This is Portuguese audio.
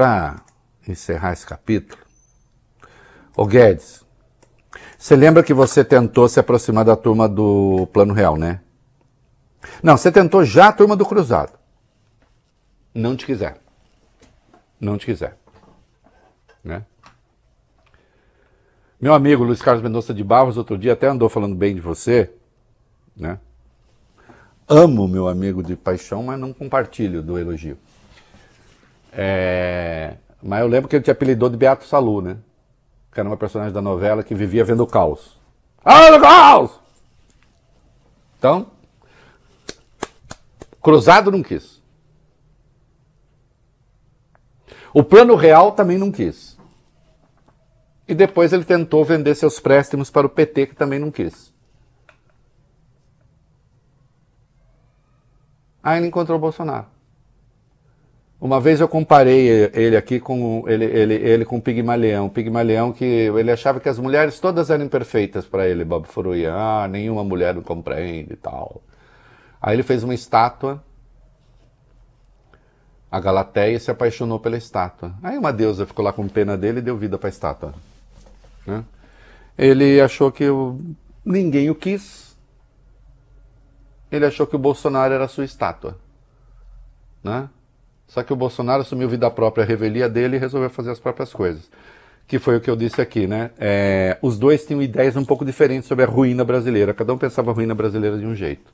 para encerrar esse capítulo, ô Guedes, você lembra que você tentou se aproximar da turma do Plano Real, né? Não, você tentou já a turma do Cruzado. Não te quiser. Não te quiser. Né? Meu amigo Luiz Carlos Mendonça de Barros, outro dia até andou falando bem de você, né? Amo meu amigo de paixão, mas não compartilho do elogio. É... Mas eu lembro que ele te apelidou de Beato Salu, né? Que era uma personagem da novela que vivia vendo o caos. Ah, o caos! Então, cruzado não quis. O plano real também não quis. E depois ele tentou vender seus préstimos para o PT, que também não quis. Aí ele encontrou o Bolsonaro. Uma vez eu comparei ele aqui com ele, ele, ele com Pigmalião. Pigmalião que ele achava que as mulheres todas eram imperfeitas para ele, Bob Furuia. Ah, nenhuma mulher o compreende e tal. Aí ele fez uma estátua. A Galateia se apaixonou pela estátua. Aí uma deusa ficou lá com pena dele e deu vida para a estátua. Né? Ele achou que ninguém o quis. Ele achou que o Bolsonaro era sua estátua. Né? Só que o Bolsonaro assumiu vida própria, a revelia dele e resolveu fazer as próprias coisas. Que foi o que eu disse aqui, né? É, os dois tinham ideias um pouco diferentes sobre a ruína brasileira. Cada um pensava a ruína brasileira de um jeito.